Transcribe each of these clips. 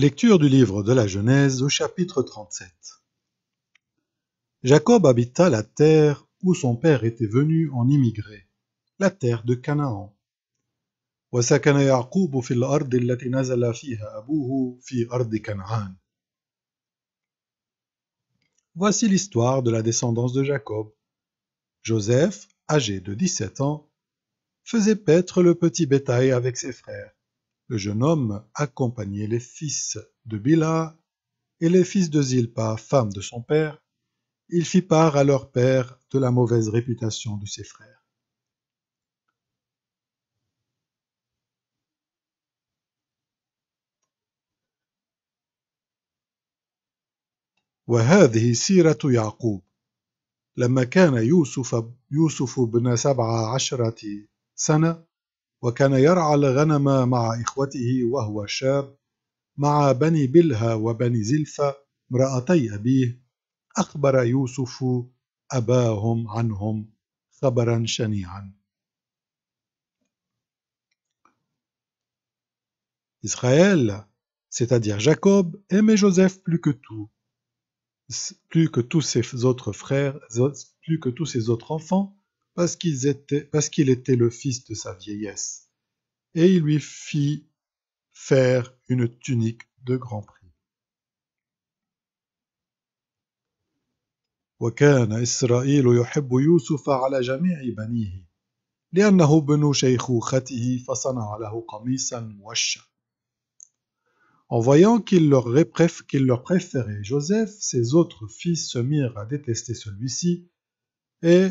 Lecture du livre de la Genèse au chapitre 37 Jacob habita la terre où son père était venu en immigré, la terre de Canaan. Voici l'histoire de la descendance de Jacob. Joseph, âgé de 17 ans, faisait paître le petit bétail avec ses frères le jeune homme accompagnait les fils de Bila et les fils de Zilpa, femme de son père. Il fit part à leur père de la mauvaise réputation de ses frères. وكان يرعى الغنم مع إخوته وهو شاب مع بني بلها وبني زلفة امرأتي أبيه أخبر يوسف أباهم عنهم خبرا شنيعا اسراييل cest c'est-à-dire Jacob, aimait Joseph plus que tout, plus que tous ses autres frères, plus que tous ses autres enfants, parce qu'il était, le fils de sa vieillesse, et il lui fit faire une tunique de grand prix. En voyant qu'il leur, leur préférait Joseph, ses autres fils se mirent à détester celui-ci et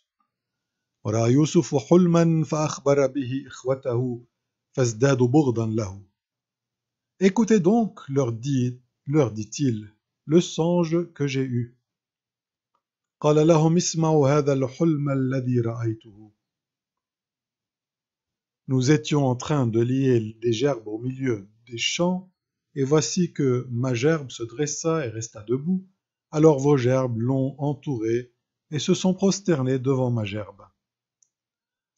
Écoutez donc, leur dit, il le songe que j'ai eu. Nous étions en train de lier des gerbes au milieu des champs, et voici que ma gerbe se dressa et resta debout, alors vos gerbes l'ont entourée et se sont prosternées devant ma gerbe.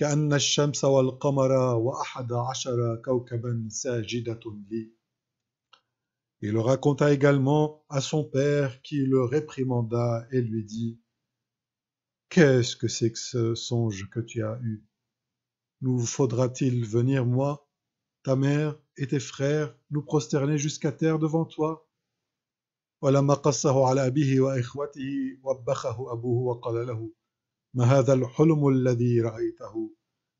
Il le raconta également à son père qui le réprimanda et lui dit Qu'est-ce que c'est que ce songe que tu as eu Nous faudra-t-il venir, moi, ta mère et tes frères, nous prosterner jusqu'à terre devant toi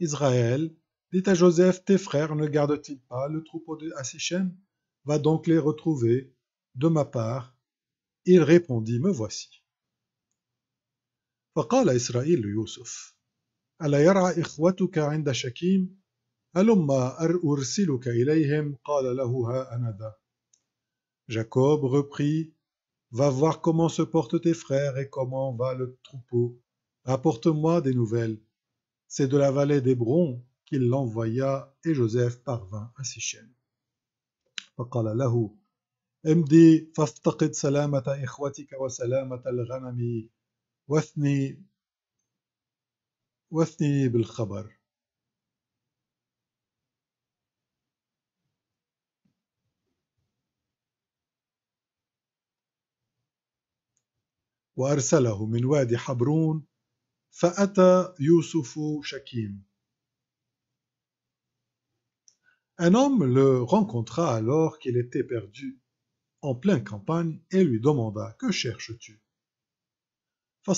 Israël, dit à Joseph, tes frères ne gardent-ils pas le troupeau de Va donc les retrouver, de ma part. Il répondit, me voici. Jacob reprit Va voir comment se portent tes frères et comment va le troupeau. Apporte-moi des nouvelles. C'est de la vallée d'Hébron qu'il l'envoya et Joseph parvint à Sichem. فقال له امضي فافتقد سلامة إخوتك وسلامة الغنم واثني واثني بالخبر وأرسله من وادي حبرون Un homme le rencontra alors qu'il était perdu en pleine campagne et lui demanda Que cherches-tu Il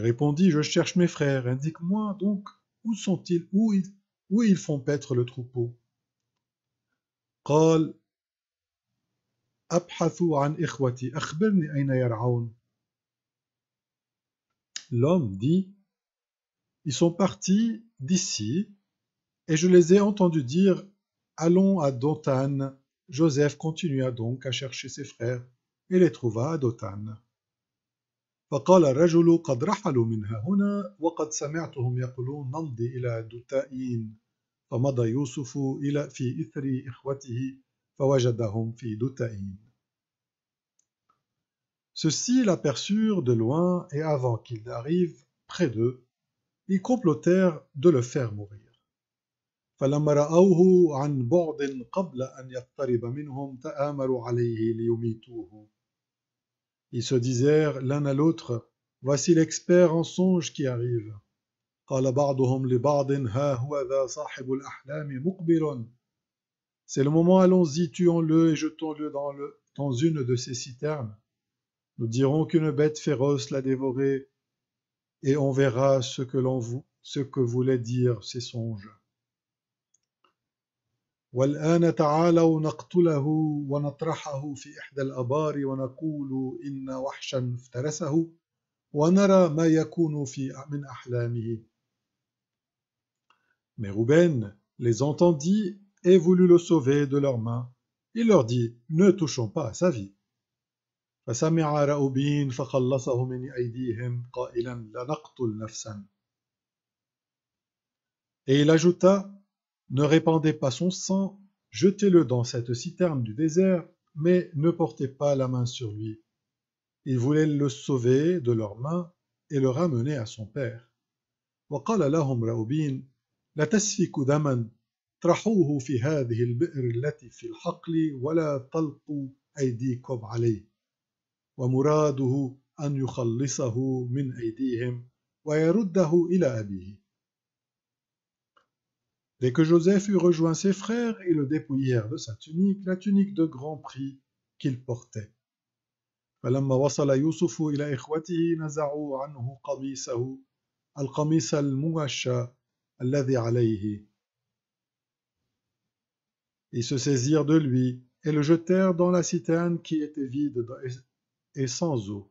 répondit Je cherche mes frères, indique-moi donc où sont-ils, où ils, font paître le troupeau. أبحث عن إخوتي أخبرني أين يرعون L'homme dit Ils sont partis d'ici et je les ai entendus dire Allons à Dothan. Joseph continua donc à chercher ses frères et les trouva à Dothan. فقال الرجل قد رحلوا منها هنا وقد سمعتهم يقولون نمضي إلى دوتائين فمضى يوسف إلى في إثر إخوته فَوَجَدَهُمْ فِي دُتَئِينَ Ceux-ci l'aperçurent de loin et avant qu'il n'arrive près d'eux, ils complotèrent de le faire mourir. فلما رأوه عن بعد قبل أن يقترب منهم تآمروا عليه ليميتوه. Ils se disèrent l'un à l'autre, voici l'expert en songe qui arrive. قال بعضهم لبعض ها هو ذا صاحب الأحلام مقبل c'est le moment, allons-y, tuons-le et jetons-le dans, une de ces citernes. Nous dirons qu'une bête féroce l'a dévoré, et on verra ce que, l'on, ce que voulaient dire ces songes. Mais Ruben les entendit et voulut le sauver de leurs mains. Il leur dit Ne touchons pas à sa vie. Et il ajouta Ne répandez pas son sang, jetez-le dans cette citerne du désert, mais ne portez pas la main sur lui. Ils voulaient le sauver de leurs mains et le ramener à son père. اطرحوه في هذه البئر التي في الحقل ولا تلقوا أيديكم عليه ومراده أن يخلصه من أيديهم ويرده إلى أبيه Dès que Joseph eut rejoint ses frères, ils le dépouillèrent de sa tunique, la tunique de grand prix qu'il portait. فلما وصل يوسف إلى إخوته نزعوا عنه قميصه القميص المغشى الذي عليه Ils se saisirent de lui et le jetèrent dans la citerne qui était vide et sans eau.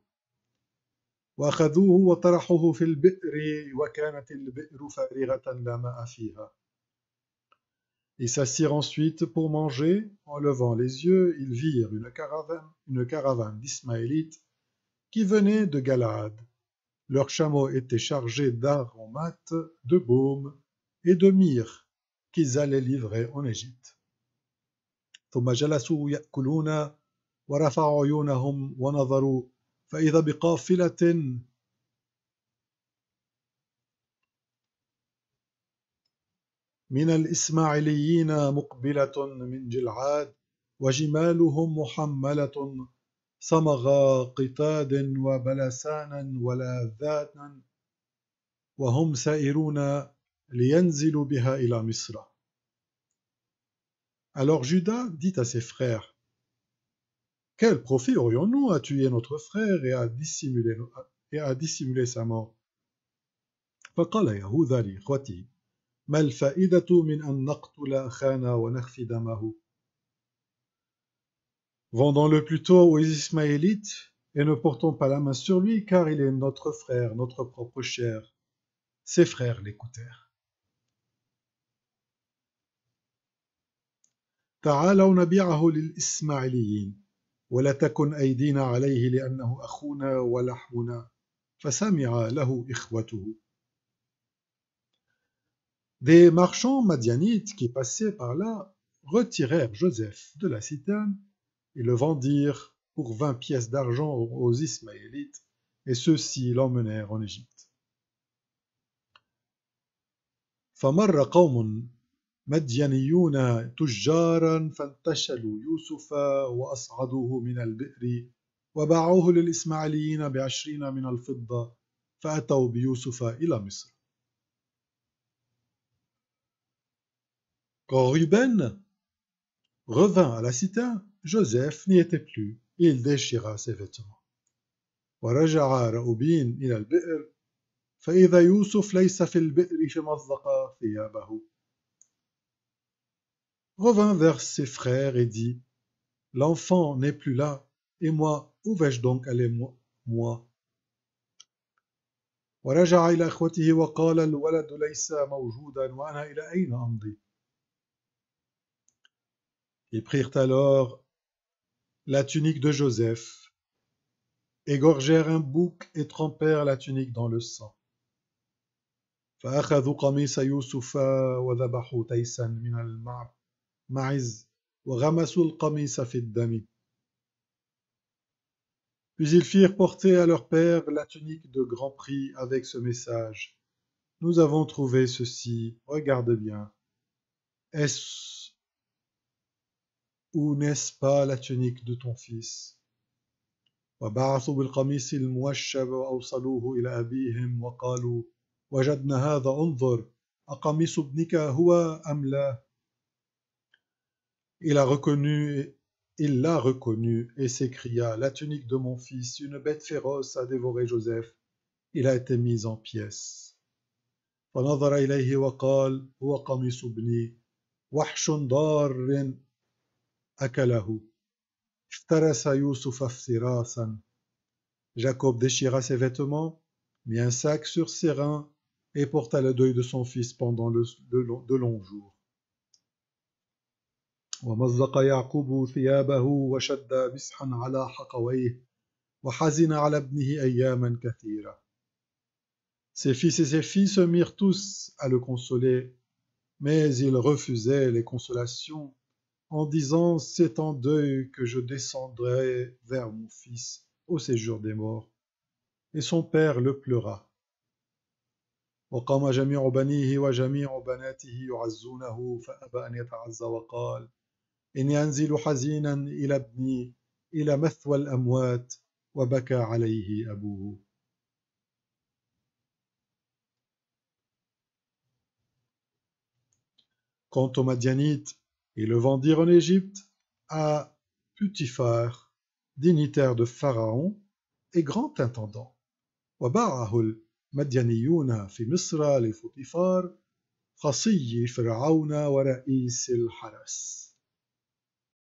Ils s'assirent ensuite pour manger. En levant les yeux, ils virent une caravane, une caravane d'Ismaélites qui venait de Galade. Leurs chameaux étaient chargés d'aromates, de baumes et de myrrhe qu'ils allaient livrer en Égypte. ثم جلسوا يأكلون ورفعوا عيونهم ونظروا فإذا بقافلة من الإسماعيليين مقبلة من جلعاد وجمالهم محملة صمغ قطاد وبلسانا ولاذاتا وهم سائرون لينزلوا بها إلى مصر Alors Judas dit à ses frères, Quel profit aurions-nous à tuer notre frère et à dissimuler, sa mort Vendons-le plutôt aux Ismaélites et ne portons pas la main sur lui car il est notre frère, notre propre chair. Ses frères l'écoutèrent. Des marchands madianites qui passaient par là retirèrent Joseph de la citerne et le vendirent pour vingt pièces d'argent aux Ismaélites, et ceux-ci l'emmenèrent en Égypte. مدينيون تجارا فانتشلوا يوسف وأصعدوه من البئر وباعوه للإسماعيليين بعشرين من الفضة فأتوا بيوسف إلى مصر Quand Ruben revint à la cité, Joseph n'y était plus, il déchira ses vêtements. ورجع رأوبين إلى البئر فإذا يوسف ليس في البئر فمزق ثيابه revint vers ses frères et dit L'enfant n'est plus là, et moi, où vais-je donc aller, moi Ils prirent alors la tunique de Joseph, égorgèrent un bouc et trempèrent la tunique dans le sang. Ma'iz, Puis ils firent porter à leur père la tunique de grand prix avec ce message. Nous avons trouvé ceci, regarde bien. Est-ce ou n'est-ce pas la tunique de ton fils il l'a reconnu et s'écria La tunique de mon fils, une bête féroce a dévoré Joseph. Il a été mis en pièces. Jacob déchira ses vêtements, mit un sac sur ses reins et porta le deuil de son fils pendant le, de longs jours. Ses fils et ses filles se mirent tous à le consoler, mais il refusait les consolations en disant C'est en deuil que je descendrai vers mon fils au séjour des morts. Et son père le pleura. إني أنزل ila إلى ila إلى amwat, wa وبكى alayhi أبوه Quant aux Madianites, et le vendirent en Égypte à Putifar, dignitaire de Pharaon et grand intendant. wa Wabarahul Madianiyuna fi Misra li Putiphar, khasiyi Pharaona wa ra'is al-Haras.